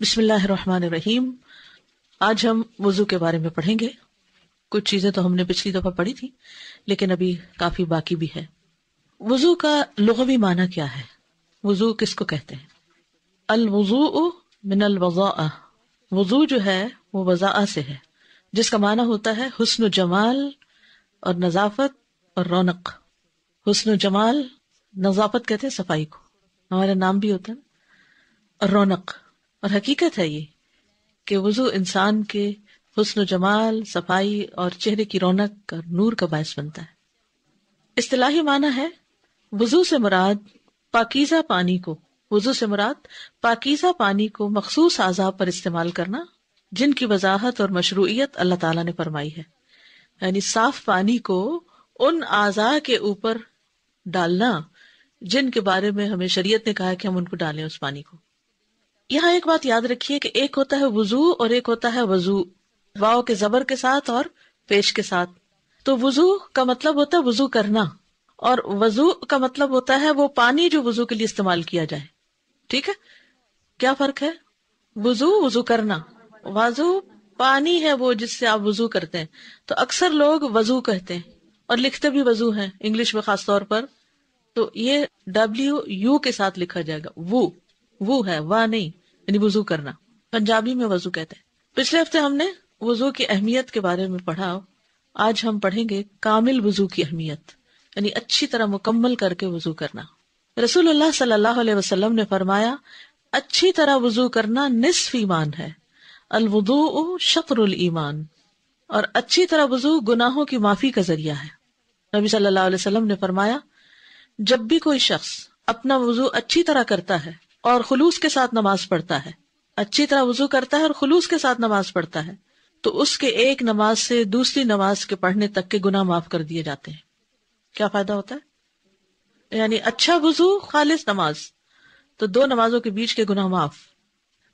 बिस्मिल्लाम आज हम वजू के बारे में पढ़ेंगे कुछ चीजें तो हमने पिछली दफा पढ़ी थी लेकिन अभी काफी बाकी भी है वजू का लुगवी माना क्या है वजू किसको कहते हैं अल वजू मिन अल वजा वजू जो है वो वजा से है जिसका माना होता है हुस्न जमाल और नजाफत और रौनक हुस्न जमाल नजाफत कहते हैं सफाई को हमारा नाम भी होता है और रौनक और हकीकत है ये कि वजू इंसान के हसन जमाल सफाई और चेहरे की रौनक का नूर का बायस बनता है इस्तलाही माना है वजू से मुराद पाकिजा पानी को वजू से मुराद पाकिजा पानी को मखसूस आजाब पर इस्तेमाल करना जिनकी वजाहत और मशरूयत अल्लाह ताला ने फरमाई है यानी साफ पानी को उन आजा के ऊपर डालना जिनके बारे में हमें शरीयत ने कहा कि हम उनको डालें उस पानी को यहाँ एक बात याद रखिए कि एक होता है वजू और एक होता है वजू वाओ के जबर के साथ और पेश के साथ तो वजू का मतलब होता है वजू करना और वजू का मतलब होता है वो पानी जो वजू के लिए इस्तेमाल किया जाए ठीक है क्या फर्क है वजू वजू करना वजू पानी है वो जिससे आप वजू करते हैं तो अक्सर लोग वजू कहते हैं और लिखते भी वजू हैं इंग्लिश में खासतौर पर तो ये डब्ल्यू यू के साथ लिखा जाएगा वो वो है वाह नहीं यानी वजू करना पंजाबी में वजू कहते हैं पिछले हफ्ते हमने वजू की अहमियत के बारे में पढ़ा आज हम पढ़ेंगे कामिल वजू की अहमियत यानी अच्छी तरह मुकम्मल करके वजू करना रसूलुल्लाह सल्लल्लाहु अलैहि वसल्लम ने फरमाया अच्छी तरह वजू करना निसफ ईमान है अलवुदू शतरुल ईमान और अच्छी तरह वजू गुनाहों की माफी का जरिया है नबी सल्लाम ने फरमाया जब भी कोई शख्स अपना वजू अच्छी तरह करता है और खुलूस के साथ नमाज पढ़ता है अच्छी तरह वजू करता है और खुलूस के साथ नमाज पढ़ता है तो उसके एक नमाज से दूसरी नमाज के पढ़ने तक के गुना माफ कर दिए जाते हैं क्या फायदा होता है यानी अच्छा वजू खालिश नमाज तो दो नमाजों के बीच के गुना माफ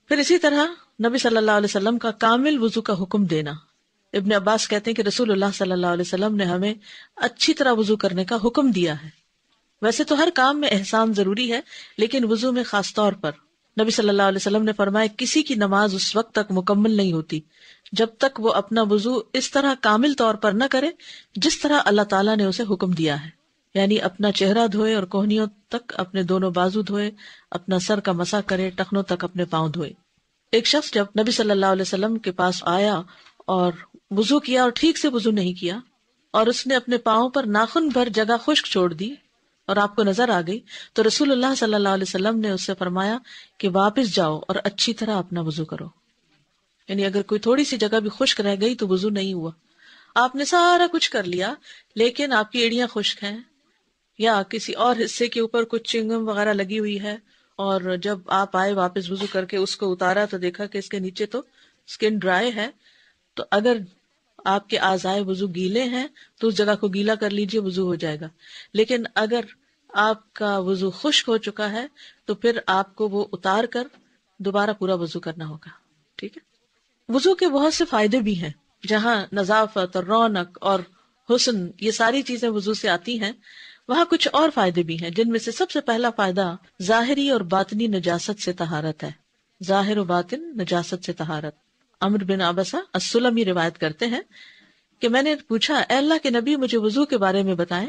फिर इसी तरह नबी सल्लल्लाहु अलैहि वसल्लम का कामिल वजू का हुक्म देना इब्न अब्बास कहते हैं कि रसूलुल्लाह सल्लल्लाहु अलैहि वसल्लम ने हमें अच्छी तरह वजू करने का हुक्म दिया है वैसे तो हर काम में एहसान जरूरी है लेकिन वजू में खास तौर पर नबी सल्लल्लाहु अलैहि वसल्लम ने फरमाया किसी की नमाज उस वक्त तक मुकम्मल नहीं होती जब तक वो अपना वजू इस तरह कामिल तौर पर न करे जिस तरह अल्लाह ताला ने उसे हुक्म दिया है यानी अपना चेहरा धोए और कोहनियों तक अपने दोनों बाजू धोए अपना सर का मसा करे टखनों तक अपने पाँव धोए एक शख्स जब नबी सल्लल्लाहु अलैहि वसल्लम के पास आया और वजू किया और ठीक से वजू नहीं किया और उसने अपने पाओ पर नाखुन भर जगह खुश्क छोड़ दी और आपको नजर आ गई तो रसूल सल्लल्लाहु ने उससे फरमाया कि वापस जाओ और अच्छी तरह अपना वजू करो यानी अगर कोई थोड़ी सी जगह भी खुश्क रह गई तो वजू नहीं हुआ आपने सारा कुछ कर लिया लेकिन आपकी एड़ियां खुश्क हैं या किसी और हिस्से के ऊपर कुछ चिंगम वगैरह लगी हुई है और जब आप आए वापस वजू करके उसको उतारा तो देखा कि इसके नीचे तो स्किन ड्राई है तो अगर आपके आजाए वजू गीले हैं तो उस जगह को गीला कर लीजिए वजू हो जाएगा लेकिन अगर आपका वजू खुश्क हो चुका है तो फिर आपको वो उतार कर दोबारा पूरा वजू करना होगा ठीक है वजू के बहुत से फायदे भी हैं जहां नजाफत और रौनक और हुसन ये सारी चीजें वजू से आती हैं वहां कुछ और फायदे भी हैं जिनमें से सबसे पहला फायदा जाहिरी और बातनी नजासत से तहारत है जाहिर और बातिन नजासत से तहारत अमर बिन आबसा असुलमी रिवायत करते हैं कि मैंने पूछा अल्लाह के नबी मुझे वजू के बारे में बताएं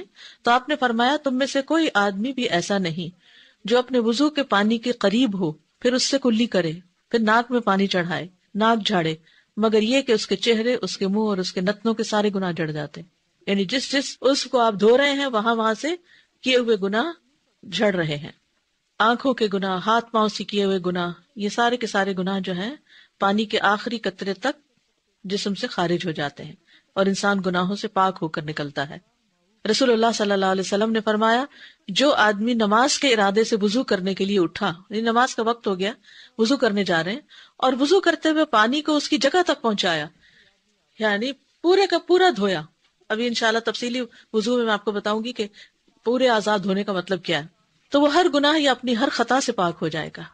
तो आपने फरमाया तुम में से कोई आदमी भी ऐसा नहीं जो अपने वजू के पानी के करीब हो फिर उससे कुल्ली करे फिर नाक में पानी चढ़ाए नाक झाड़े मगर ये कि उसके चेहरे उसके मुंह और उसके नत्नों के सारे गुना जड़ जाते यानी जिस जिस उसको आप धो रहे हैं वहां वहां से किए हुए गुना झड़ रहे हैं आंखों के गुना हाथ पांव से किए हुए गुना ये सारे के सारे गुना जो हैं पानी के आखिरी कतरे तक जिसम से खारिज हो जाते हैं और इंसान गुनाहों से पाक होकर निकलता है रसूलुल्लाह सल्लल्लाहु अलैहि वसल्लम ने फरमाया जो आदमी नमाज के इरादे से वजू करने के लिए उठा नमाज का वक्त हो गया वजू करने जा रहे हैं और वजू करते हुए पानी को उसकी जगह तक पहुंचाया यानी पूरे का पूरा धोया अभी इनशाला तफसीली वजू में मैं आपको बताऊंगी कि पूरे आजाद होने का मतलब क्या है तो वो हर गुनाह या अपनी हर खता से पाक हो जाएगा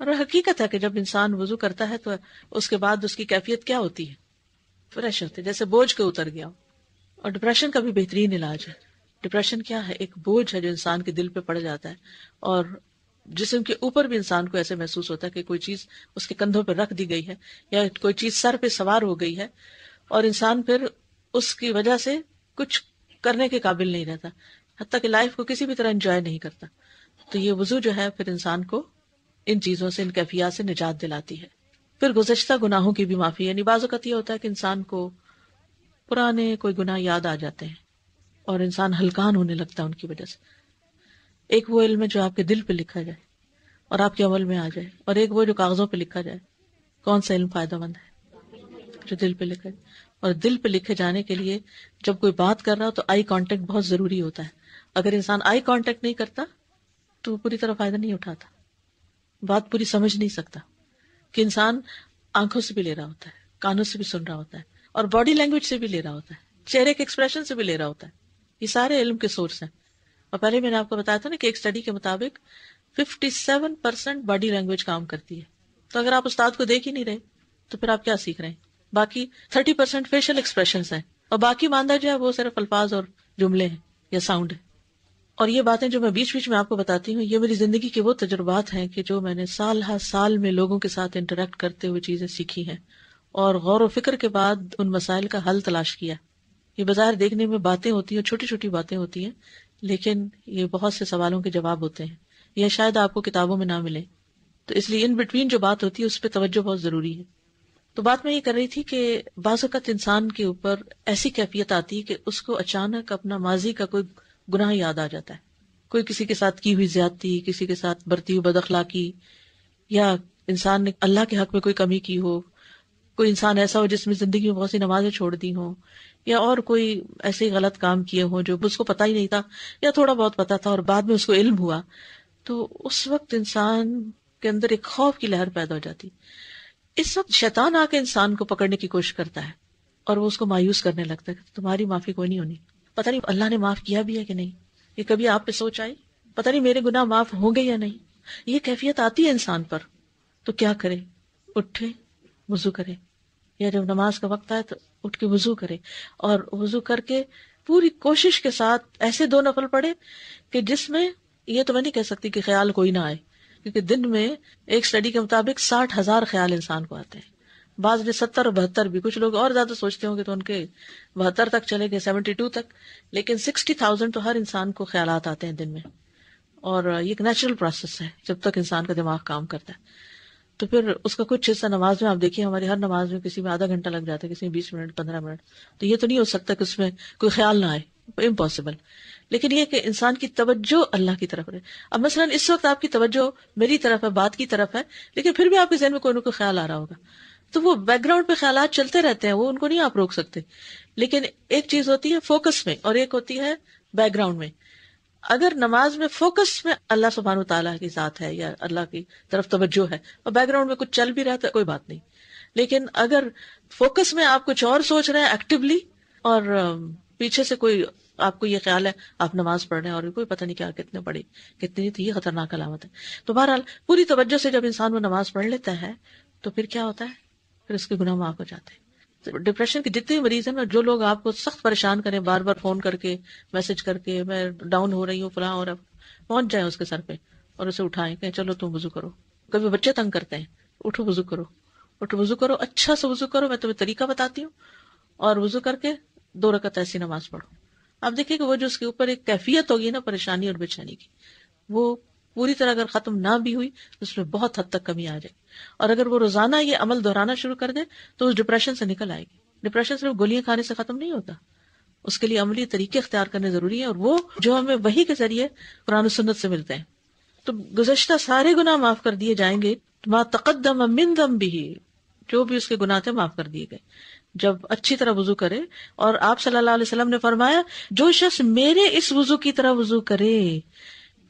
और हकीकत है कि जब इंसान वजू करता है तो उसके बाद उसकी कैफियत क्या होती है फ्रेश होते जैसे बोझ के उतर गया और डिप्रेशन का भी बेहतरीन इलाज है डिप्रेशन क्या है एक बोझ है जो इंसान के दिल पे पड़ जाता है और जिसम के ऊपर भी इंसान को ऐसे महसूस होता है कि कोई चीज उसके कंधों पर रख दी गई है या कोई चीज सर पे सवार हो गई है और इंसान फिर उसकी वजह से कुछ करने के काबिल नहीं रहता हती कि लाइफ को किसी भी तरह एंजॉय नहीं करता तो ये वजू जो है फिर इंसान को इन चीजों से इन कैफिया से निजात दिलाती है फिर गुजशत गुनाहों की भी माफी यानी बाज़त यह होता है कि इंसान को पुराने कोई गुनाह याद आ जाते हैं और इंसान हल्कान होने लगता है उनकी वजह से एक वो इल्म है जो आपके दिल पे लिखा जाए और आपके अमल में आ जाए और एक वो जो कागजों पे लिखा जाए कौन सा इल्म फायदेमंद है जो दिल पे लिखा जाए और दिल पे लिखे जाने के लिए जब कोई बात कर रहा हो तो आई कांटेक्ट बहुत जरूरी होता है अगर इंसान आई कांटेक्ट नहीं करता तो पूरी तरह फायदा नहीं उठाता बात पूरी समझ नहीं सकता कि इंसान आंखों से भी ले रहा होता है कानों से भी सुन रहा होता है और बॉडी लैंग्वेज से भी ले रहा होता है चेहरे के एक्सप्रेशन से भी ले रहा होता है ये सारे इल्म के सोर्स हैं और पहले मैंने आपको बताया था ना कि एक स्टडी के मुताबिक fifty seven percent body language काम करती है तो अगर आप उस्ताद को देख ही नहीं रहे तो फिर आप क्या सीख रहे हैं बाकी थर्टी परसेंट फेशियल एक्सप्रेशन है और बाकी मानदा जो है वो सिर्फ अल्फाज और जुमले हैं या साउंड है और ये बातें जो मैं बीच बीच में आपको बताती हूँ ये मेरी जिंदगी के वो तजुर्बात हैं कि जो मैंने साल हर साल में लोगों के साथ इंटरेक्ट करते हुए चीजें सीखी हैं और गौर व फिक्र के बाद उन मसाइल का हल तलाश किया ये बाजार देखने में बातें होती हैं छोटी छोटी बातें होती हैं लेकिन ये बहुत से सवालों के जवाब होते हैं यह शायद आपको किताबों में ना मिले तो इसलिए इन बिटवीन जो बात होती है उस पर तवज्जो बहुत जरूरी है तो बात मैं ये कर रही थी कि बाज़त इंसान के ऊपर ऐसी कैफियत आती है कि उसको अचानक अपना माजी का कोई गुनाह याद आ जाता है कोई किसी के साथ की हुई ज्यादती किसी के साथ बरती हुई बदखला की या इंसान ने अल्लाह के हक में कोई कमी की हो कोई इंसान ऐसा हो जिसमें जिंदगी में बहुत सी नमाजें छोड़ दी हों या और कोई ऐसे गलत काम किए हों जो उसको पता ही नहीं था या थोड़ा बहुत पता था और बाद में उसको इल्म हुआ तो उस वक्त इंसान के अंदर एक खौफ की लहर पैदा हो जाती इस वक्त शैतान आके इंसान को पकड़ने की कोशिश करता है और वो उसको मायूस करने लगता है तुम्हारी माफी कोई नहीं होनी पता नहीं अल्लाह ने माफ किया भी है कि नहीं ये कभी आप पे सोच आई पता नहीं मेरे गुनाह माफ होंगे या नहीं ये कैफियत आती है इंसान पर तो क्या करे उठे वजू करे या जब नमाज का वक्त आए तो उठ के वजू करे और वजू करके पूरी कोशिश के साथ ऐसे दो नफल पड़े कि जिसमें यह तो मैं नहीं कह सकती कि ख्याल कोई ना आए क्योंकि दिन में एक स्टडी के मुताबिक साठ हजार ख्याल इंसान को आते हैं बाद ने सत्तर और बहत्तर भी कुछ लोग और ज्यादा सोचते होंगे तो उनके बहत्तर तक चले गए सेवेंटी टू तक लेकिन सिक्सटी थाउजेंड तो हर इंसान को ख्याल आते हैं दिन में और ये एक नेचुरल प्रोसेस है जब तक इंसान का दिमाग काम करता है तो फिर उसका कुछ हिस्सा नमाज में आप देखिए हमारी हर नमाज में किसी में आधा घंटा लग जाता है किसी में बीस मिनट पंद्रह मिनट तो ये तो नहीं हो सकता कि उसमें कोई ख्याल ना आए इम्पॉसिबल लेकिन यह कि इंसान की तवज्जो अल्लाह की तरफ रहे अब मसलन इस वक्त आपकी तवज्जो मेरी तरफ है बात की तरफ है लेकिन फिर भी आपके जहन में कोई ना कोई ख्याल आ रहा होगा तो वो बैकग्राउंड पे ख्याल चलते रहते हैं वो उनको नहीं आप रोक सकते लेकिन एक चीज होती है फोकस में और एक होती है बैकग्राउंड में अगर नमाज में फोकस में अल्लाह सुबहान तला की जात है या अल्लाह की तरफ तवज्जो है और बैकग्राउंड में कुछ चल भी रहा है तो कोई बात नहीं लेकिन अगर फोकस में आप कुछ और सोच रहे हैं एक्टिवली और पीछे से कोई आपको ये ख्याल है आप नमाज पढ़ रहे हैं और कोई पता नहीं क्या कितने पढ़े कितनी थी ये खतरनाक अलामत है तो बहरहाल पूरी तवज्जो से जब इंसान वो नमाज पढ़ लेता है तो फिर क्या होता है फिर उसके गुना माफ हो जाते हैं डिप्रेशन तो के जितने मरीज हैं ना जो लोग आपको सख्त परेशान करें बार बार फोन करके मैसेज करके मैं डाउन हो रही हूँ फला और अब पहुंच जाए उसके सर पे और उसे उठाएं कहें चलो तुम वजू करो कभी बच्चे तंग करते हैं उठो वजू करो उठो वजू करो अच्छा से वजू करो मैं तुम्हें तरीका बताती हूँ और वजू करके दो रकत ऐसी नमाज पढ़ो आप देखिए कि वो जो उसके ऊपर एक कैफियत होगी ना परेशानी और बेचैनी की वो पूरी तरह अगर खत्म ना भी हुई तो उसमें बहुत हद तक कमी आ जाएगी और अगर वो रोजाना ये अमल दोहराना शुरू कर दे तो उस डिप्रेशन से निकल आएगी डिप्रेशन सिर्फ गोलियां खाने से खत्म नहीं होता उसके लिए अमली तरीके अख्तियार करने जरूरी है और वो जो हमें वही के जरिए कुरान सुन्नत से मिलते हैं तो गुजश्ता सारे गुना माफ कर दिए जाएंगे मा तकदम मिन दम भी जो भी उसके गुना थे माफ कर दिए गए जब अच्छी तरह वजू करे और आप सल्लल्लाहु अलैहि वसल्लम ने फरमाया जो शख्स मेरे इस वजू की तरह वजू करे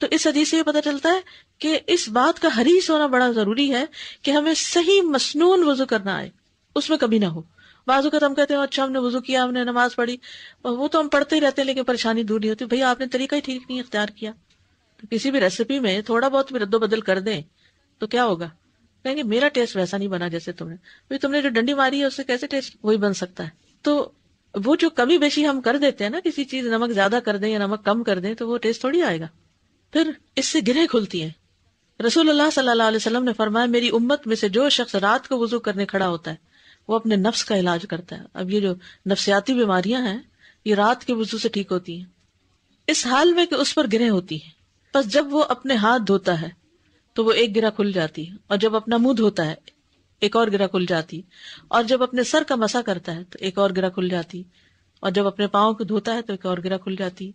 तो इस हदीस से ये पता चलता है कि इस बात का हरीस होना बड़ा जरूरी है कि हमें सही मसनून वजू करना आए उसमें कभी ना हो बाजू का तो हम कहते हैं अच्छा हमने वजू किया हमने नमाज पढ़ी वो तो हम पढ़ते ही रहते हैं लेकिन परेशानी दूर नहीं होती भैया आपने तरीका ही ठीक नहीं अख्तियार किया तो किसी भी रेसिपी में थोड़ा बहुत भी रद्दोबदल कर दें तो क्या होगा कहेंगे मेरा टेस्ट वैसा नहीं बना जैसे तुमने भाई तुमने जो डंडी मारी है उससे कैसे टेस्ट वही बन सकता है तो वो जो कमी बेशी हम कर देते हैं ना किसी चीज नमक ज्यादा कर दें या नमक कम कर दें तो वो टेस्ट थोड़ी आएगा फिर इससे गिरह खुलती हैं रसूलुल्लाह सल्लल्लाहु अलैहि वसल्लम ने फरमाया मेरी उम्मत में से जो शख्स रात को वजू करने खड़ा होता है वो अपने नफ्स का इलाज करता है अब ये जो नफ्सियाती बीमारियां हैं ये रात के वजू से ठीक होती हैं इस हाल में कि उस पर गिरह होती हैं बस जब वो अपने हाथ धोता है तो वो एक गिरा खुल जाती है और जब अपना मुंह धोता है एक और गिरा खुल जाती और जब अपने सर का मसा करता है तो एक और गिरा खुल जाती और जब अपने पाँव को धोता है तो एक और गिरा खुल जाती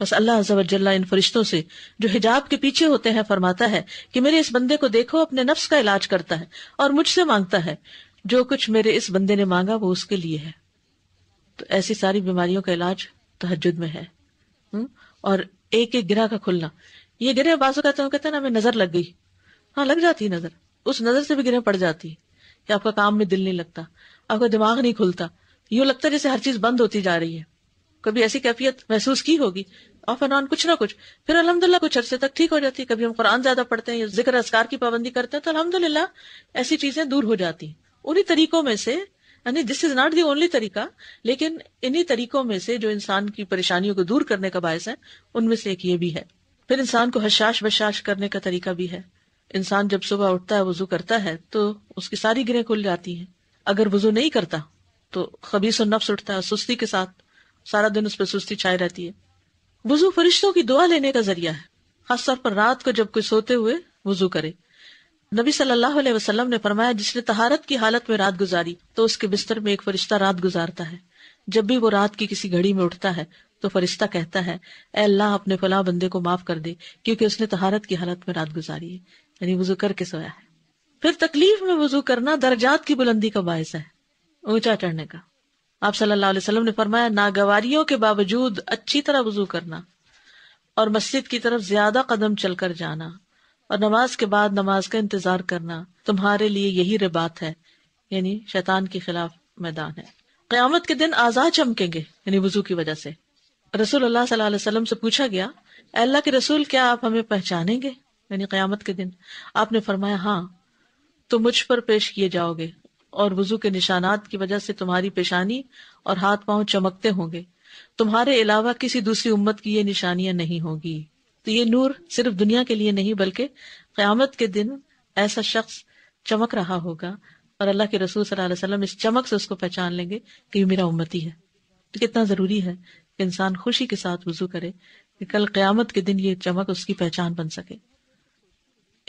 बस अल्लाह अजबल्ला इन फरिश्तों से जो हिजाब के पीछे होते हैं फरमाता है कि मेरे इस बंदे को देखो अपने नफ्स का इलाज करता है और मुझसे मांगता है जो कुछ मेरे इस बंदे ने मांगा वो उसके लिए है तो ऐसी सारी बीमारियों का इलाज तहजद में है हुँ? हम्म? और एक एक गिरा का खुलना ये गिरे बाजू कहते हैं कहते हैं ना हमें नजर लग गई हाँ लग जाती है नजर उस नजर से भी गिरे पड़ जाती है कि आपका काम में दिल नहीं लगता आपका दिमाग नहीं खुलता यूं लगता है जैसे हर चीज बंद होती जा रही है कभी ऐसी कैफियत महसूस की होगी ऑफ एंड ऑन कुछ ना कुछ फिर अलहमदिल्ला कुछ अर्से तक ठीक हो जाती है कभी हम कुरान ज्यादा पढ़ते हैं जिक्र असकार की पाबंदी करते हैं तो अलहमदुल्ला ऐसी चीजें दूर हो जाती उन्हीं तरीकों में से यानी this is not the only तरीका लेकिन इन्हीं तरीकों में से जो इंसान की परेशानियों को दूर करने का बायस है उनमें से एक ये भी है फिर इंसान को हशाश बशाश करने का तरीका भी है इंसान जब सुबह उठता है वजू करता है तो उसकी सारी गिरें खुल जाती हैं अगर वजू नहीं करता तो खबीस और नफ्स उठता है सुस्ती के साथ सारा दिन उस पर सुस्ती छाई रहती है वजू फरिश्तों की दुआ लेने का जरिया है खासतौर पर रात को जब कोई सोते हुए वजू करे नबी सल्लल्लाहु अलैहि वसल्लम ने फरमाया जिसने तहारत की हालत में रात गुजारी तो उसके बिस्तर में एक फरिश्ता रात गुजारता है जब भी वो रात की किसी घड़ी में उठता है तो फरिश्ता कहता है अल्लाह अपने फला बंदे को माफ कर दे क्योंकि उसने तहारत की हालत में रात गुजारी है यानी वजू करके सोया है फिर तकलीफ में वजू करना दर्जात की बुलंदी का बायस है ऊंचा चढ़ने का आप सल्लल्लाहु अलैहि वसल्लम ने फरमाया नागवारियों के बावजूद अच्छी तरह वजू करना और मस्जिद की तरफ ज्यादा कदम चलकर जाना और नमाज के बाद नमाज का इंतजार करना तुम्हारे लिए यही रिबात है यानी शैतान के खिलाफ मैदान है क्यामत के दिन आजाद चमकेंगे यानी वजू की वजह से रसूल अल्लाह सल्लल्लाहु अलैहि वसल्लम से पूछा गया अल्लाह के रसूल क्या आप हमें पहचानेंगे यानी क्यामत के दिन आपने फरमाया हाँ तो मुझ पर पेश किए जाओगे और वजू के निशानात की वजह से तुम्हारी पेशानी और हाथ पांव चमकते होंगे तुम्हारे अलावा किसी दूसरी उम्मत की ये निशानियां नहीं होगी तो ये नूर सिर्फ दुनिया के लिए नहीं बल्कि क्यामत के दिन ऐसा शख्स चमक रहा होगा और अल्लाह के रसूल सल्लल्लाहु अलैहि वसल्लम इस चमक से उसको पहचान लेंगे कि ये मेरा उम्मती है तो कितना जरूरी है कि इंसान खुशी के साथ वजू करे कि कल क्यामत के दिन ये चमक उसकी पहचान बन सके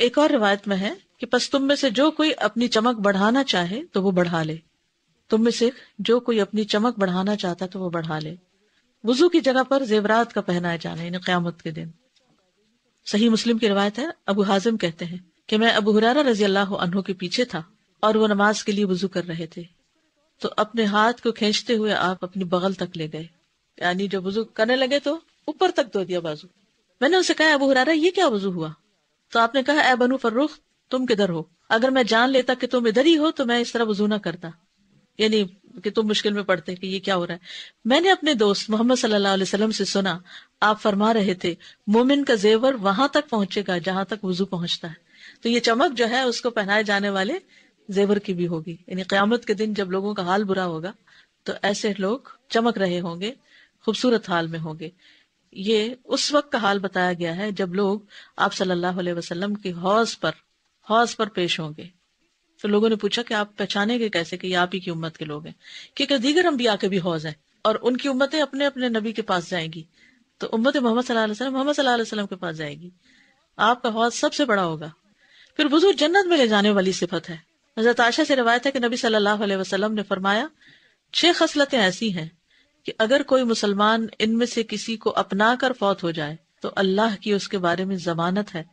एक और रिवायत में है कि बस तुम में से जो कोई अपनी चमक बढ़ाना चाहे तो वो बढ़ा ले तुम में से जो कोई अपनी चमक बढ़ाना चाहता तो वो बढ़ा ले वजू की जगह पर जेवरात का पहनाया जाना यानी क्यामत के दिन सही मुस्लिम की रिवायत है अबू हाजिम कहते हैं कि मैं अबू हुरारा रजी अल्लाह अनहु के पीछे था और वो नमाज के लिए वजू कर रहे थे तो अपने हाथ को खींचते हुए आप अपनी बगल तक ले गए यानी जब वजू करने लगे तो ऊपर तक धो दिया बाजू मैंने उसे कहा अबू हुरारा ये क्या वजू हुआ तो आपने कहा ए बनू फर्रुख तुम किधर हो अगर मैं जान लेता कि तुम इधर ही हो तो मैं इस तरह वजू ना करता यानी कि तुम मुश्किल में पड़ते कि ये क्या हो रहा है मैंने अपने दोस्त मोहम्मद सल्लल्लाहु अलैहि वसल्लम से सुना आप फरमा रहे थे मोमिन का जेवर वहां तक पहुंचेगा जहां तक वजू पहुंचता है तो ये चमक जो है उसको पहनाए जाने वाले जेवर की भी होगी यानी क्यामत के दिन जब लोगों का हाल बुरा होगा तो ऐसे लोग चमक रहे होंगे खूबसूरत हाल में होंगे ये उस वक्त का हाल बताया गया है जब लोग आप सल्लल्लाहु अलैहि वसल्लम के हौज पर हौज पर पेश होंगे तो लोगों ने पूछा कि आप पहचानेंगे कैसे कि आप ही की उम्मत के लोग हैं क्योंकि दीगर अम्बिया के भी हौज हैं और उनकी उम्मतें अपने अपने नबी के पास जाएंगी तो उम्मत मोहम्मद मोहम्मद सल्लाम के पास जाएगी आपका हौज सबसे बड़ा होगा फिर बुजुर्ग जन्नत में ले जाने वाली सिफत है हजरत आशा से रिवायत है कि नबी सल्लाह वसलम ने फरमाया छह खसलतें ऐसी हैं कि अगर कोई मुसलमान इनमें से किसी को अपना कर फौत हो जाए तो अल्लाह की उसके बारे में जमानत है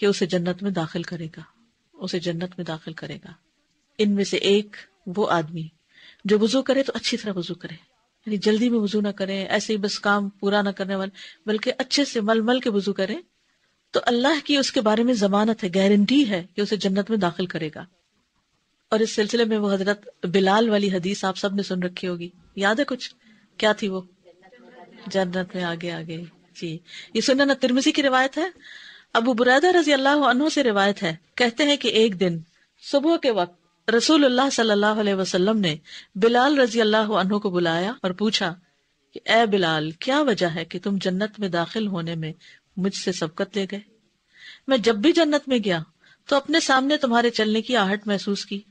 कि उसे जन्नत में दाखिल करेगा उसे जन्नत में दाखिल करेगा इनमें से एक वो आदमी जो वजू करे तो अच्छी तरह वजू करे यानी जल्दी में वजू ना करें ऐसे ही बस काम पूरा ना करने वाले बल्कि अच्छे से मलमल के वजू करें तो अल्लाह की उसके बारे में जमानत है गारंटी है कि उसे जन्नत में दाखिल करेगा और इस सिलसिले में वो हजरत बिलाल वाली हदीस आप सब ने सुन रखी होगी याद है कुछ क्या थी वो जन्नत में आगे आ गई जी ये सुनना तिरमिजी की रिवायत है अबू बुरैदा रजी अल्लाह अनहु से रिवायत है कहते हैं कि एक दिन सुबह के वक्त रसूल सल्लल्लाहु अलैहि ने बिलाल रजी अल्लाह अनहु को बुलाया और पूछा कि ए बिलाल क्या वजह है कि तुम जन्नत में दाखिल होने में मुझसे सबकत ले गए मैं जब भी जन्नत में गया तो अपने सामने तुम्हारे चलने की आहट महसूस की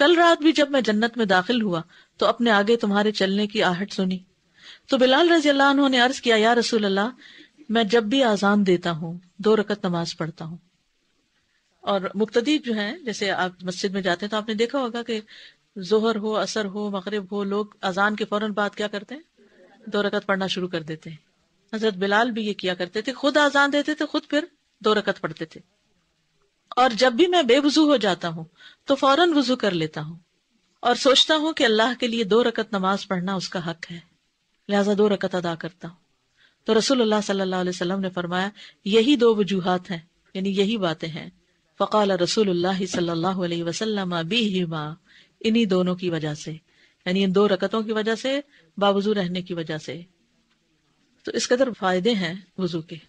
कल रात भी जब मैं जन्नत में दाखिल हुआ तो अपने आगे तुम्हारे चलने की आहट सुनी तो बिलाल रजी अल्लाह उन्होंने अर्ज किया या रसूल अल्लाह मैं जब भी आजान देता हूँ दो रकत नमाज पढ़ता हूँ और मुक्तदी जो है जैसे आप मस्जिद में जाते हैं तो आपने देखा होगा कि जोहर हो असर हो मगरब हो लोग अजान के फौरन बाद क्या करते हैं दो रकत पढ़ना शुरू कर देते हैं हजरत बिलाल भी ये किया करते थे खुद आजान देते थे खुद फिर दो रकत पढ़ते थे और जब भी मैं बेवजू हो जाता हूँ तो फौरन वजू कर लेता हूँ और सोचता हूँ कि अल्लाह के लिए दो रकत नमाज पढ़ना उसका हक है लिहाजा दो रकत अदा करता हूँ तो रसूल सल्लल्लाहु अलैहि वसल्लम ने फरमाया यही दो वजूहत हैं यानी यही बातें हैं फ़काल रसूल सल्लल्लाहु अलैहि वसल्लम इन्हीं दोनों की वजह से यानी इन दो रकतों की वजह से बावजू रहने की वजह से तो इस कदर फायदे हैं वजू के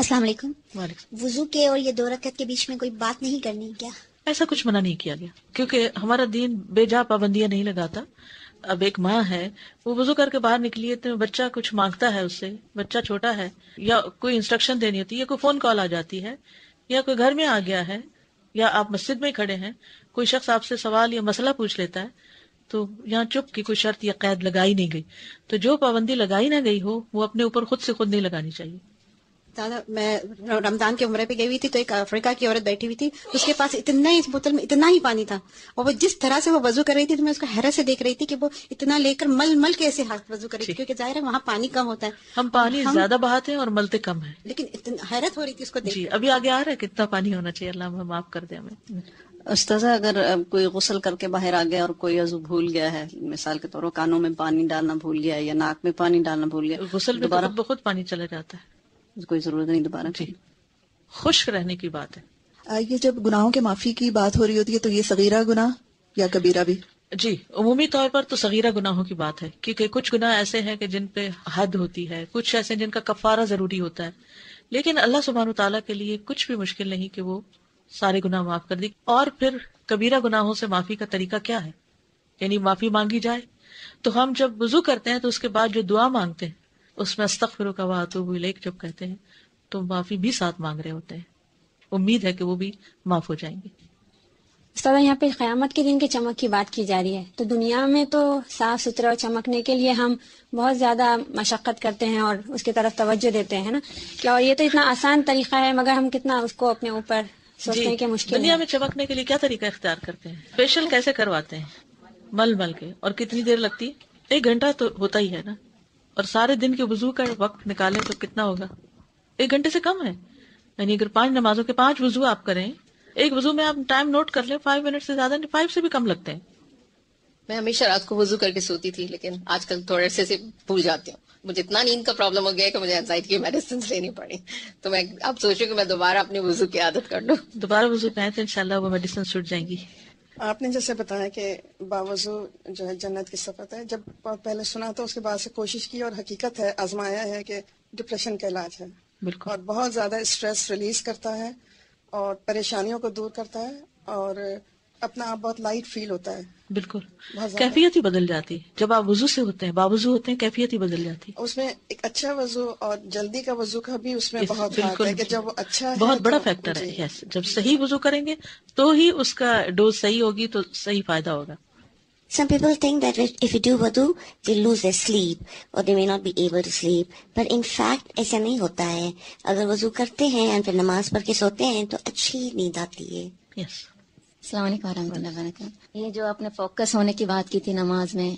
अस्सलाम वालेकुम वजू के और ये दो रकत के बीच में कोई बात नहीं करनी क्या ऐसा कुछ मना नहीं किया गया क्योंकि हमारा दीन बेजा पाबंदियां नहीं लगाता अब एक माँ है वो वजू करके बाहर निकली है तो बच्चा कुछ मांगता है उससे बच्चा छोटा है या कोई इंस्ट्रक्शन देनी होती है या कोई फोन कॉल आ जाती है या कोई घर में आ गया है या आप मस्जिद में खड़े हैं कोई शख्स आपसे सवाल या मसला पूछ लेता है तो यहाँ चुप की कोई शर्त या कैद लगाई नहीं गई तो जो पाबंदी लगाई ना गई हो वो अपने ऊपर खुद से खुद नहीं लगानी चाहिए दादा मैं रमजान के उम्र पे गई हुई थी तो एक अफ्रीका की औरत बैठी हुई थी तो उसके पास इतना ही बोतल में इतना ही पानी था और वो जिस तरह से वो वजू कर रही थी तो मैं उसको हैरत से देख रही थी कि वो इतना लेकर मल मल के ऐसे हाथ वजू कर रही थी क्योंकि जाहिर है वहाँ पानी कम होता है हम पानी ज्यादा बहाते हैं और मलते कम है लेकिन हैरत हो रही थी उसको देखिए अभी आगे आ रहा है कितना पानी होना चाहिए अल्लाह माफ कर दे हमें उस्ताजा अगर कोई गसल करके बाहर आ गया और कोई अजू भूल गया है मिसाल के तौर पर कानों में पानी डालना भूल गया या नाक में पानी डालना भूल गया गसल तो दोबारा बहुत पानी चला जाता है तो कोई जरूरत नहीं दोबारा जी खुश रहने की बात है ये जब गुनाहों के माफी की बात हो रही होती है तो ये सगीरा गुना या कबीरा भी जी अमूमी तौर पर तो सगीरा गुनाहों की बात है क्योंकि कुछ गुनाह ऐसे हैं कि जिन पे हद होती है कुछ ऐसे जिनका कफारा जरूरी होता है लेकिन अल्लाह सुबहान तला के लिए कुछ भी मुश्किल नहीं कि वो सारे गुनाह माफ कर दी और फिर कबीरा गुनाहों से माफी का तरीका क्या है यानी माफी मांगी जाए तो हम जब वजू करते हैं तो उसके बाद जो दुआ मांगते हैं उसमें अस्तफिर का वाहतूब तो लेक जब कहते हैं तो माफी भी साथ मांग रहे होते हैं उम्मीद है कि वो भी माफ हो जाएंगे सदा यहाँ पे क्यामत के दिन के चमक की बात की जा रही है तो दुनिया में तो साफ सुथरा और चमकने के लिए हम बहुत ज़्यादा मशक्क़त करते हैं और उसकी तरफ तवज्जो देते हैं ना कि और ये तो इतना आसान तरीका है मगर हम कितना उसको अपने ऊपर सोचने के मुश्किल दुनिया में चमकने के लिए क्या तरीका इख्तियार करते हैं फेशियल कैसे करवाते हैं मल मल के और कितनी देर लगती है एक घंटा तो होता ही है ना और सारे दिन के वजू का वक्त निकालें तो कितना होगा एक घंटे से कम है यानी अगर पांच नमाजों के पांच वजू आप करें एक वजू में आप टाइम नोट कर लें फाइव मिनट से ज्यादा फाइव से भी कम लगते हैं मैं हमेशा रात को वजू करके सोती थी लेकिन आजकल थोड़े से, से भूल जाती हूँ मुझे इतना नींद का प्रॉब्लम हो गया कि मुझे एंजाइटी की मेडिसिन लेनी पड़ी तो मैं आप सोचू कि मैं दोबारा अपनी वजू की आदत कर लूँ दोबारा वजू कहें तो इनशाला वो मेडिसिन छूट जाएंगी आपने जैसे बताया कि बावजू जो है जन्नत की सफ़त है जब पहले सुना तो उसके बाद से कोशिश की और हकीकत है आजमाया है कि डिप्रेशन का इलाज है बिल्कुल और बहुत ज़्यादा स्ट्रेस रिलीज करता है और परेशानियों को दूर करता है और अपना आप बहुत लाइट फील होता है बिल्कुल कैफियत ही बदल जाती है जब आप वजू से होते हैं बावजू होते हैं कैफियत ही बदल जाती है उसमें एक अच्छा वजू और जल्दी का वजू का भी उसमें बहुत बिल्कुल है कि जब वो अच्छा बहुत है, बड़ा तो फैक्टर है यस जब सही वजू करेंगे तो ही उसका डोज सही होगी तो सही फायदा होगा Some people think that if you do wudu, they lose their sleep or they may not be able to sleep. But in fact, ऐसा नहीं होता है अगर वजू करते हैं और फिर नमाज पढ़ के सोते हैं तो अच्छी नींद आती है yes. वरहमल ये जो आपने फोकस होने की बात की थी नमाज में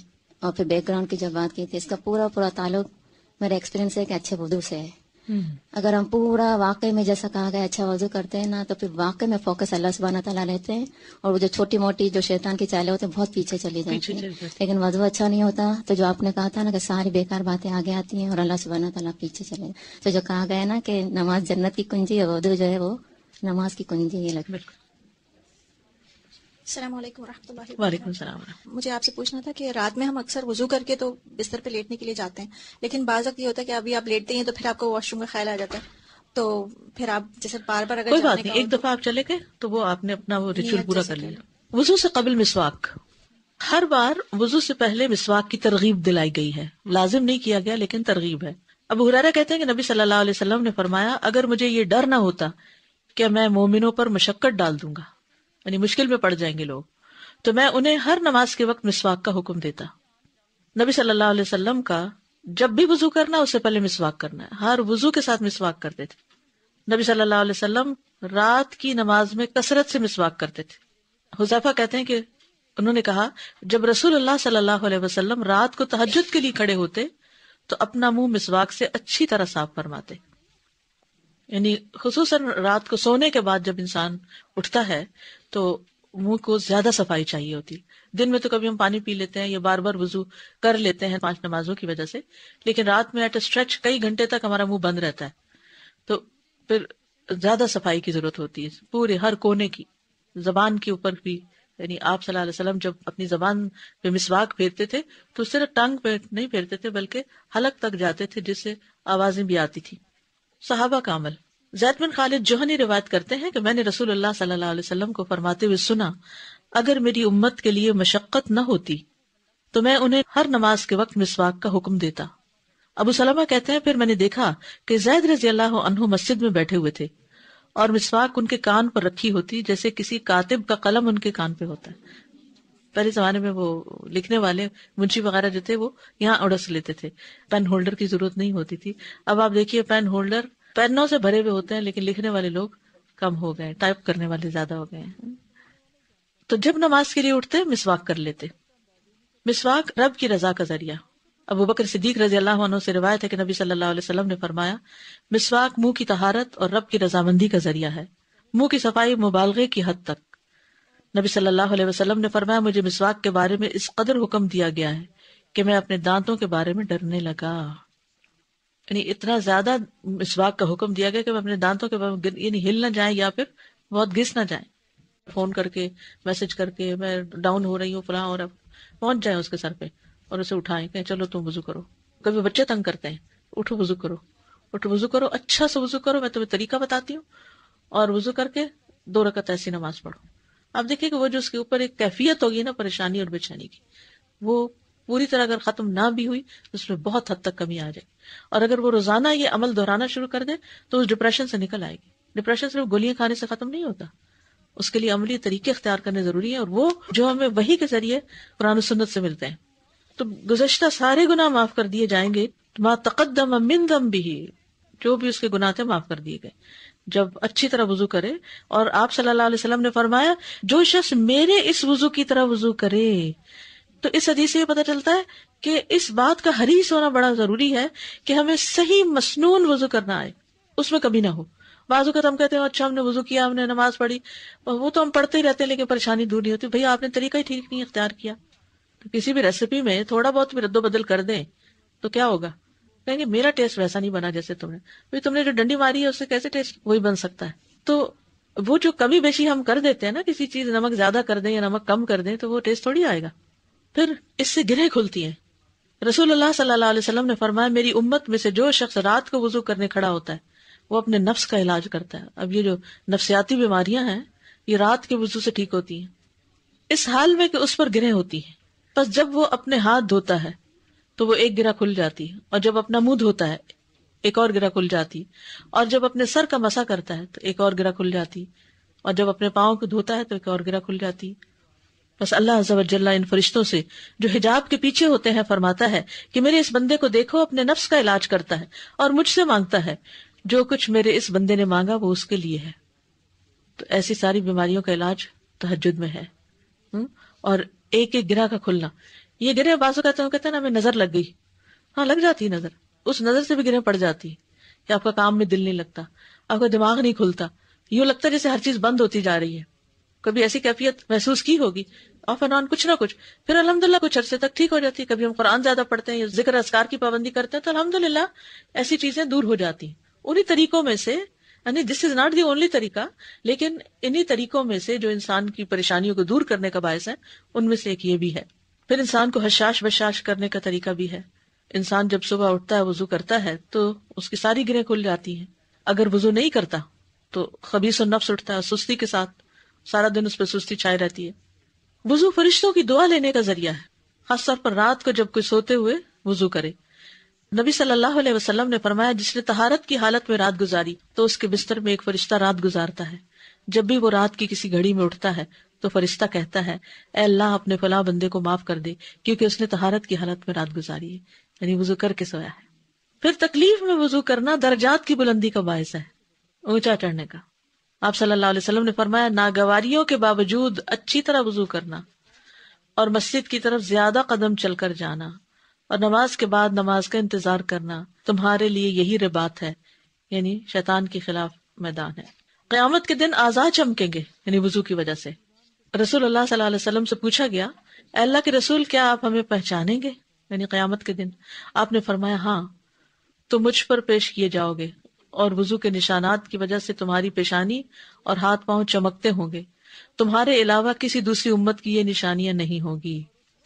और फिर बैकग्राउंड की जब बात की थी इसका पूरा पूरा ताल्लुक मेरा एक्सपीरियंस है कि अच्छे वजू से है हम्म। अगर हम पूरा वाकई में जैसा कहा गया अच्छा वजू करते हैं ना तो फिर वाकई में फोकस अल्लाह सुबहाना तला रहते हैं और वो जो छोटी मोटी जो शैतान की चाले होते हैं बहुत पीछे चली जाती है लेकिन वजू अच्छा नहीं होता तो जो आपने कहा था ना कि सारी बेकार बातें आगे आती हैं और अल्लाह सुबहाना तला पीछे चले तो जो कहा गया ना कि नमाज जन्नत की कुंजी है वजू जो है वो नमाज की कुंजी ये है सलाम मुझे आपसे पूछना था कि रात में हम अक्सर वजू करके तो बिस्तर पे लेटने के लिए जाते हैं लेकिन बाज ये होता है कि अभी आप लेटते हैं तो फिर आपको वॉशरूम का ख्याल आ जाता है तो फिर आप जैसे बार बार अगर कोई बात नहीं एक तो- दफा आप चले गए तो वो आपने अपना रिचुअल पूरा कर लिया वजू से कबल मिसवाक हर बार वजू से पहले मिसवाक की तरगीब दिलाई गई है लाजिम नहीं किया गया लेकिन तरगीब है अब हुरारा कहते हैं कि नबी सल्लल्लाहु अलैहि वसल्लम ने फरमाया अगर मुझे ये डर ना होता कि मैं मोमिनों पर मशक्कत डाल दूंगा यानी मुश्किल में पड़ जाएंगे लोग तो मैं उन्हें हर नमाज के वक्त मिसवाक का हुक्म देता नबी सल्लल्लाहु अलैहि वसल्लम का जब भी वजू करना उससे पहले मिसवाक करना है हर वजू के साथ मिसवाक करते थे नबी सल्लल्लाहु अलैहि वसल्लम रात की नमाज में कसरत से मिसवाक करते थे हुजैफा कहते हैं कि उन्होंने कहा जब रसूल सल्लल्लाहु अलैहि वसल्लम रात को तहजद के लिए खड़े होते तो अपना मुंह मिसवाक से अच्छी तरह साफ फरमाते यानी खसूस रात को सोने के बाद जब इंसान उठता है तो मुंह को ज्यादा सफाई चाहिए होती है दिन में तो कभी हम पानी पी लेते हैं या बार बार वजू कर लेते हैं पांच नमाजों की वजह से लेकिन रात में एट अ स्ट्रेच कई घंटे तक हमारा मुंह बंद रहता है तो फिर ज्यादा सफाई की जरूरत होती है पूरे हर कोने की जबान के ऊपर भी यानी आप सल्लल्लाहु अलैहि वसल्लम जब अपनी जबान पे मिसवाक फेरते थे तो सिर्फ टंग पे नहीं फेरते थे बल्कि हलक तक जाते थे जिससे आवाजें भी आती थी सहाबा का अमल जैद बिन खालिद जोहनी रिवायत करते हैं कि मैंने रसूलुल्लाह सल्लल्लाहु अलैहि वसल्लम को फरमाते हुए सुना अगर मेरी उम्मत के लिए मशक्कत न होती तो मैं उन्हें हर नमाज के वक्त मिसवाक का हुक्म देता अबू सलमा कहते हैं फिर मैंने देखा कि जैद रजी अल्लाह अनहु मस्जिद में बैठे हुए थे और मिसवाक उनके कान पर रखी होती जैसे किसी कातिब का कलम उनके कान पे होता है पहले जमाने में वो लिखने वाले मुंशी वगैरह जो थे वो यहाँ उड़स लेते थे पेन होल्डर की जरूरत नहीं होती थी अब आप देखिए पेन होल्डर पैनों से भरे हुए होते हैं लेकिन लिखने वाले लोग कम हो गए टाइप करने वाले ज्यादा हो गए तो जब नमाज के लिए उठते मिसवाक कर लेते मिसवाक रब की रजा का जरिया अबू बकर सिद्दीक रजी अल्लाह से रिवायत है कि नबी सल्लल्लाहु अलैहि वसल्लम ने फरमाया मिसवाक मुंह की तहारत और रब की रजामंदी का जरिया है मुंह की सफाई मुबालगे की हद तक नबी सल्लल्लाहु अलैहि वसल्लम ने फरमाया मुझे मिसवाक के बारे में इस कदर हुक्म दिया गया है कि मैं अपने दांतों के बारे में डरने लगा यानी इतना ज्यादा इस बाग का हुक्म दिया गया कि वह अपने दांतों के यानी हिल ना जाए या फिर बहुत घिस ना जाए फोन करके मैसेज करके मैं डाउन हो रही हूँ फला और अब पहुंच जाए उसके सर पे और उसे उठाए कहें चलो तुम वजू करो कभी बच्चे तंग करते हैं उठो वजू करो उठो वजू करो अच्छा से वजू करो मैं तुम्हें तरीका बताती हूँ और वजू करके दो रकत ऐसी नमाज पढ़ो आप देखिए कि वो जो उसके ऊपर एक कैफियत होगी ना परेशानी और बेचैनी की वो पूरी तरह अगर खत्म ना भी हुई तो उसमें बहुत हद तक कमी आ जाएगी और अगर वो रोजाना ये अमल दोहराना शुरू कर दे तो उस डिप्रेशन से निकल आएगी डिप्रेशन सिर्फ गोलियां खाने से खत्म नहीं होता उसके लिए अमली तरीके अख्तियार करने जरूरी है और वो जो हमें वही के जरिए कुरान सुन्नत से मिलते हैं तो गुजश्ता सारे गुना माफ कर दिए जाएंगे मा तकदम मिन दम भी जो भी उसके गुनाह थे माफ कर दिए गए जब अच्छी तरह वजू करे और आप सल्लल्लाहु अलैहि वसल्लम ने फरमाया जो शख्स मेरे इस वजू की तरह वजू करे तो इस हदीस से ये पता चलता है कि इस बात का हरीस होना बड़ा जरूरी है कि हमें सही मसनून वजू करना आए उसमें कभी ना हो बाजू का तो हम कहते हैं अच्छा हमने वजू किया हमने नमाज पढ़ी वो तो हम पढ़ते ही रहते हैं लेकिन परेशानी दूर नहीं होती भाई आपने तरीका ही ठीक नहीं अख्तियार किया तो किसी भी रेसिपी में थोड़ा बहुत भी रद्दोबदल कर दें तो क्या होगा कहेंगे मेरा टेस्ट वैसा नहीं बना जैसे तुमने भाई तुमने जो डंडी मारी है उससे कैसे टेस्ट वही बन सकता है तो वो जो कमी बेशी हम कर देते हैं ना किसी चीज नमक ज्यादा कर दें या नमक कम कर दें तो वो टेस्ट थोड़ी आएगा फिर इससे गिरह खुलती हैं रसूलुल्लाह सल्लल्लाहु अलैहि वसल्लम ने फरमाया मेरी उम्मत में से जो शख्स रात को वजू करने खड़ा होता है वो अपने नफ्स का इलाज करता है अब ये जो नफ्सियाती बीमारियां हैं ये रात के वजू से ठीक होती हैं इस हाल में कि उस पर गिरह होती हैं बस जब वो अपने हाथ धोता है तो वो एक गिरा खुल जाती है और जब अपना मुंह धोता है एक और गिरा खुल जाती और जब अपने सर का मसा करता है तो एक और गिरा खुल जाती और जब अपने पाँव को धोता है तो एक और गिरा खुल जाती बस अल्लाह जल्ला इन फरिश्तों से जो हिजाब के पीछे होते हैं फरमाता है कि मेरे इस बंदे को देखो अपने नफ्स का इलाज करता है और मुझसे मांगता है जो कुछ मेरे इस बंदे ने मांगा वो उसके लिए है तो ऐसी सारी बीमारियों का इलाज तहजद में है हुँ? हम्म? और एक एक गिरा का खुलना ये गिरे बाजू कहते हैं कहते हैं ना हमें नजर लग गई हाँ लग जाती है नजर उस नजर से भी गिरे पड़ जाती है आपका काम में दिल नहीं लगता आपका दिमाग नहीं खुलता यूं लगता जैसे हर चीज बंद होती जा रही है कभी ऐसी कैफियत महसूस की होगी ऑफ एंड ऑन कुछ ना कुछ फिर अलहमदिल्ला कुछ अरसे तक ठीक हो जाती है कभी हम कुरान ज्यादा पढ़ते हैं जिक्र असकार की पाबंदी करते हैं तो अलहमदुल्ला ऐसी चीजें दूर हो जाती उन्हीं तरीकों में से यानी this is not the only तरीका लेकिन इन्हीं तरीकों में से जो इंसान की परेशानियों को दूर करने का बायस है उनमें से एक ये भी है फिर इंसान को हशाश बशाश करने का तरीका भी है इंसान जब सुबह उठता है वजू करता है तो उसकी सारी गिरें खुल जाती हैं अगर वजू नहीं करता तो खबीस और नफ्स उठता है सुस्ती के साथ सारा दिन उस पर सुस्ती छाई रहती है वजू फरिश्तों की दुआ लेने का जरिया है खासतौर पर रात को जब कोई सोते हुए वजू करे नबी सल्लल्लाहु अलैहि वसल्लम ने फरमाया जिसने तहारत की हालत में रात गुजारी तो उसके बिस्तर में एक फरिश्ता रात गुजारता है जब भी वो रात की किसी घड़ी में उठता है तो फरिश्ता कहता है अल्लाह अपने फला बंदे को माफ कर दे क्योंकि उसने तहारत की हालत में रात गुजारी है यानी वजू करके सोया है फिर तकलीफ में वजू करना दर्जात की बुलंदी का बायस है ऊंचा चढ़ने का आप सल्लल्लाहु अलैहि वसल्लम ने फरमाया नागवारियों के बावजूद अच्छी तरह वजू करना और मस्जिद की तरफ ज्यादा कदम चलकर जाना और नमाज के बाद नमाज का इंतजार करना तुम्हारे लिए यही रिबात है यानी शैतान के खिलाफ मैदान है क्यामत के दिन आजाद चमकेंगे यानी वजू की वजह से रसूल अल्लाह सल्लल्लाहु अलैहि वसल्लम से पूछा गया अल्लाह के रसूल क्या आप हमें पहचानेंगे यानी क्यामत के दिन आपने फरमाया हाँ तो मुझ पर पेश किए जाओगे और वजू के निशानात की वजह से तुम्हारी पेशानी और हाथ पांव चमकते होंगे तुम्हारे अलावा किसी दूसरी उम्मत की ये निशानियां नहीं होगी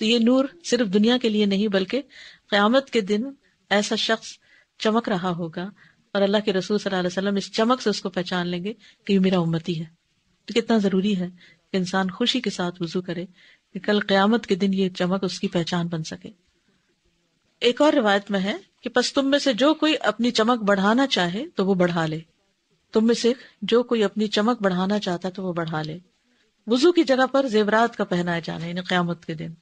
तो ये नूर सिर्फ दुनिया के लिए नहीं बल्कि क्यामत के दिन ऐसा शख्स चमक रहा होगा और अल्लाह के रसूल सल्लल्लाहु अलैहि वसल्लम इस चमक से उसको पहचान लेंगे कि ये मेरा उम्मती है तो कितना जरूरी है कि इंसान खुशी के साथ वजू करे कि कल क्यामत के दिन ये चमक उसकी पहचान बन सके एक और रिवायत में है कि बस तुम में से जो कोई अपनी चमक बढ़ाना चाहे तो वो बढ़ा ले तुम में से जो कोई अपनी चमक बढ़ाना चाहता तो वो बढ़ा ले वजू की जगह पर जेवरात का पहनाया जाना यानी क्यामत के दिन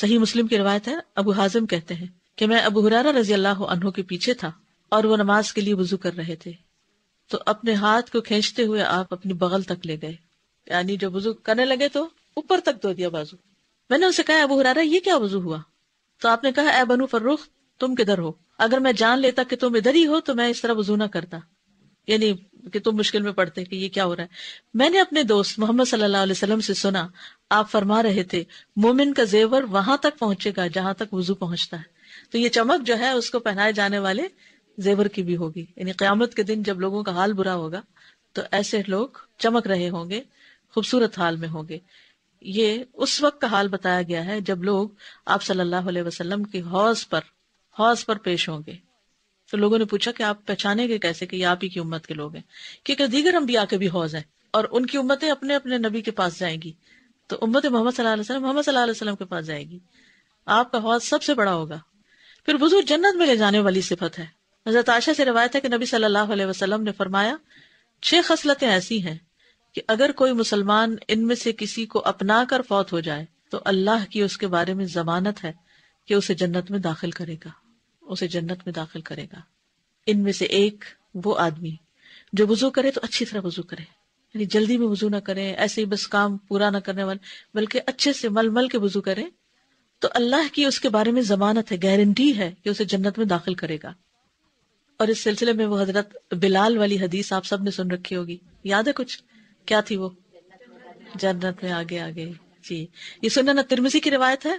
सही मुस्लिम की रिवायत है अबू हाजिम कहते हैं कि मैं अबू हुरारा रजी अल्लाह अनहु के पीछे था और वो नमाज के लिए वजू कर रहे थे तो अपने हाथ को खींचते हुए आप अपनी बगल तक ले गए यानी जब वजू करने लगे तो ऊपर तक धो दिया बाजू मैंने उसे कहा अबू हुरारा ये क्या वजू हुआ तो आपने कहा ए बनू फर्रुख तुम किधर हो अगर मैं जान लेता कि तुम इधर ही हो तो मैं इस तरह वजू ना करता यानी कि तुम मुश्किल में पड़ते कि ये क्या हो रहा है मैंने अपने दोस्त मोहम्मद सल्लल्लाहु अलैहि वसल्लम से सुना आप फरमा रहे थे मोमिन का जेवर वहां तक पहुंचेगा जहां तक वजू पहुंचता है तो ये चमक जो है उसको पहनाए जाने वाले जेवर की भी होगी यानी क्यामत के दिन जब लोगों का हाल बुरा होगा तो ऐसे लोग चमक रहे होंगे खूबसूरत हाल में होंगे ये उस वक्त का हाल बताया गया है जब लोग आप सल्लल्लाहु अलैहि वसल्लम के हौज पर हौज पर पेश होंगे तो लोगों ने पूछा कि आप पहचाने गए कैसे कि आप ही की उम्मत के लोग हैं क्योंकि दीगर अम्बिया के भी हौज हैं और उनकी उम्मतें अपने अपने नबी के पास जाएंगी तो उम्मत मोहम्मद मोहम्मद सल्लाम के पास जाएगी आपका हौज सबसे बड़ा होगा फिर बुजुर्ग जन्नत में ले जाने वाली सिफत है हजरत आशा से रिवायत है कि नबी सल्लाह वसलम ने फरमाया छह खसलतें ऐसी हैं कि अगर कोई मुसलमान इनमें से किसी को अपना कर फौत हो जाए तो अल्लाह की उसके बारे में जमानत है कि उसे जन्नत में दाखिल करेगा उसे जन्नत में दाखिल करेगा इनमें से एक वो आदमी जो वजू करे तो अच्छी तरह वजू करे यानी जल्दी में वजू ना करें ऐसे ही बस काम पूरा ना करने वाले बल्कि अच्छे से मलमल के वजू करें तो अल्लाह की उसके बारे में जमानत है गारंटी है कि उसे जन्नत में दाखिल करेगा और इस सिलसिले में वो हजरत बिलाल वाली हदीस आप सब ने सुन रखी होगी याद है कुछ क्या थी वो जन्नत में आगे आ गई जी ये सुनना तिरमिजी की रिवायत है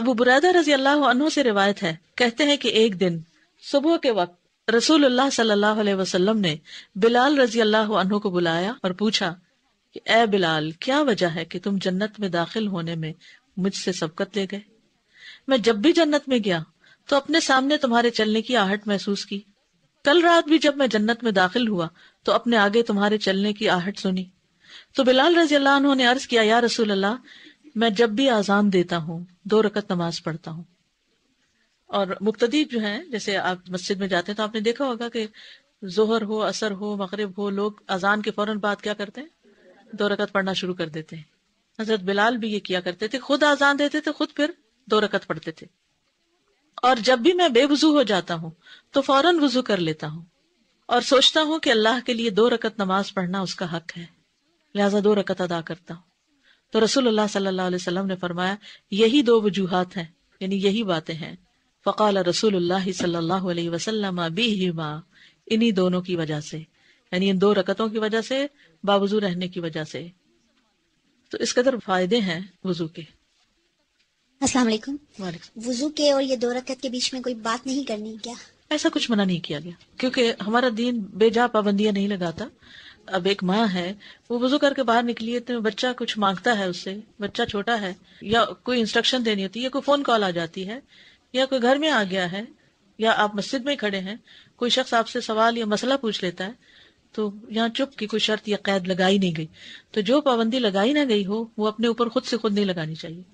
अबू बुरैदा रजी अल्लाह अनहु से रिवायत है कहते हैं कि एक दिन सुबह के वक्त रसूलुल्लाह सल्लल्लाहु अलैहि ने बिलाल रजी अल्लाह अनहु को बुलाया और पूछा कि ए बिलाल क्या वजह है कि तुम जन्नत में दाखिल होने में मुझसे सबकत ले गए मैं जब भी जन्नत में गया तो अपने सामने तुम्हारे चलने की आहट महसूस की कल रात भी जब मैं जन्नत में दाखिल हुआ तो अपने आगे तुम्हारे चलने की आहट सुनी तो बिलाल रजी अल्लाह उन्होंने अर्ज किया या रसूल अल्लाह मैं जब भी आजान देता हूँ दो रकत नमाज पढ़ता हूँ और मुक्तदी जो है जैसे आप मस्जिद में जाते हैं तो आपने देखा होगा कि जोहर हो असर हो मगरब हो लोग अजान के फौरन बाद क्या करते हैं दो रकत पढ़ना शुरू कर देते हैं हजरत बिलाल भी ये किया करते थे खुद आजान देते थे खुद फिर दो रकत पढ़ते थे और जब भी मैं बेवजू हो जाता हूँ तो फौरन वजू कर लेता हूँ और सोचता हूं कि अल्लाह के लिए दो रकत नमाज पढ़ना उसका हक है लिहाजा दो रकत अदा करता हूं तो रसूल सल्लल्लाहु अलैहि वसल्लम ने फरमाया यही दो वजूहत हैं यानी यही बातें हैं फ़काल रसूल सल्लल्लाहु अलैहि वसल्लम इन्हीं दोनों की वजह से यानी इन दो रकतों की वजह से बावजू रहने की वजह से तो इस कदर फायदे हैं वजू के अस्सलाम वजू के और ये दो रकत के बीच में कोई बात नहीं करनी क्या ऐसा कुछ मना नहीं किया गया क्योंकि हमारा दीन बेजा पाबंदियां नहीं लगाता अब एक माँ है वो वजू करके बाहर निकली है तो बच्चा कुछ मांगता है उससे बच्चा छोटा है या कोई इंस्ट्रक्शन देनी होती है या कोई फोन कॉल आ जाती है या कोई घर में आ गया है या आप मस्जिद में खड़े हैं कोई शख्स आपसे सवाल या मसला पूछ लेता है तो यहाँ चुप की कोई शर्त या कैद लगाई नहीं गई तो जो पाबंदी लगाई ना गई हो वो अपने ऊपर खुद से खुद नहीं लगानी चाहिए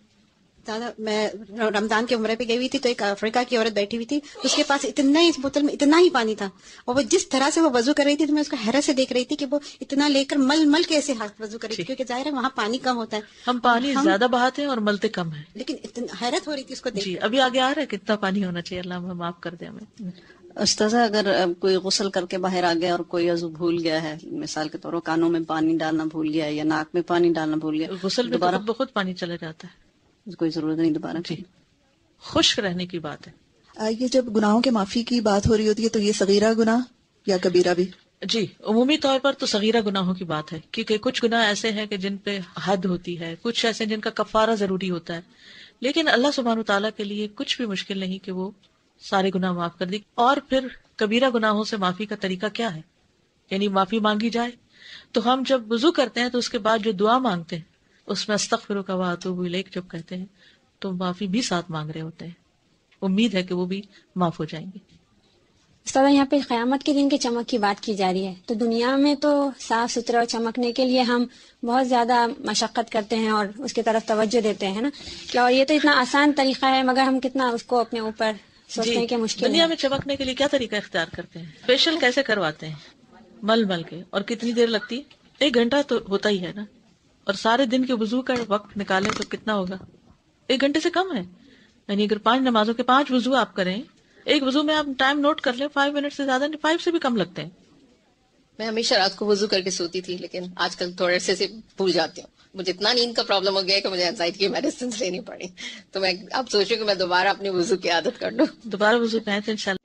दादा मैं रमजान के उम्र पे गई हुई थी तो एक अफ्रीका की औरत बैठी हुई थी उसके पास इतना ही बोतल में इतना ही पानी था और वो जिस तरह से वो वजू कर रही थी तो मैं उसको हैरत से देख रही थी कि वो इतना लेकर मल मल के ऐसे हाथ वजू कर रही थी क्योंकि जाहिर है वहाँ पानी कम होता है हम पानी ज्यादा बहाते हैं और मलते कम है लेकिन हैरत हो रही थी उसको जी अभी आगे आ रहा है कितना पानी होना चाहिए अल्लाह माफ कर दे हमें उस्ताजा अगर कोई गसल करके बाहर आ गया और कोई अजू भूल गया है मिसाल के तौर पर कानों में पानी डालना भूल गया या नाक में पानी डालना भूल गया गसल तो दोबारा बहुत पानी चला जाता है तो कोई जरूरत नहीं दोबारा की खुश रहने की बात है ये जब गुनाहों के माफी की बात हो रही होती है तो ये सगीरा गुना या कबीरा भी जी अमूमी तौर पर तो सगीरा गुनाहों की बात है क्योंकि कुछ गुनाह ऐसे हैं कि जिन पे हद होती है कुछ ऐसे जिनका कफारा जरूरी होता है लेकिन अल्लाह सुबहान तला के लिए कुछ भी मुश्किल नहीं कि वो सारे गुनाह माफ कर दी और फिर कबीरा गुनाहों से माफी का तरीका क्या है यानी माफी मांगी जाए तो हम जब वजू करते हैं तो उसके बाद जो दुआ मांगते हैं उसमें अस्तफिर तो वो लेख जब कहते हैं तो माफी भी साथ मांग रहे होते हैं उम्मीद है कि वो भी माफ हो जाएंगे सदा यहाँ पे क्यामत के दिन के चमक की बात की जा रही है तो दुनिया में तो साफ सुथरा और चमकने के लिए हम बहुत ज़्यादा मशक्क़त करते हैं और उसके तरफ तवज्जो देते हैं ना कि और ये तो इतना आसान तरीका है मगर हम कितना उसको अपने ऊपर सोचते हैं कि मुश्किल दुनिया में चमकने के लिए क्या तरीका इख्तियार करते हैं फेशियल कैसे करवाते हैं मल मल के और कितनी देर लगती है एक घंटा तो होता ही है ना और सारे दिन के वजू का वक्त निकालें तो कितना होगा एक घंटे से कम है यानी अगर पांच नमाजों के पांच वजू आप करें एक वजू में आप टाइम नोट कर लें फाइव मिनट से ज्यादा फाइव से भी कम लगते हैं मैं हमेशा रात को वजू करके सोती थी लेकिन आजकल थोड़े से, से भूल जाती हूँ मुझे इतना नींद का प्रॉब्लम हो गया कि मुझे एनजाइटी की मेडिसिन लेनी पड़ी तो मैं आप सोचू कि मैं दोबारा अपनी वजू की आदत कर लूँ दोबारा वजू पहनते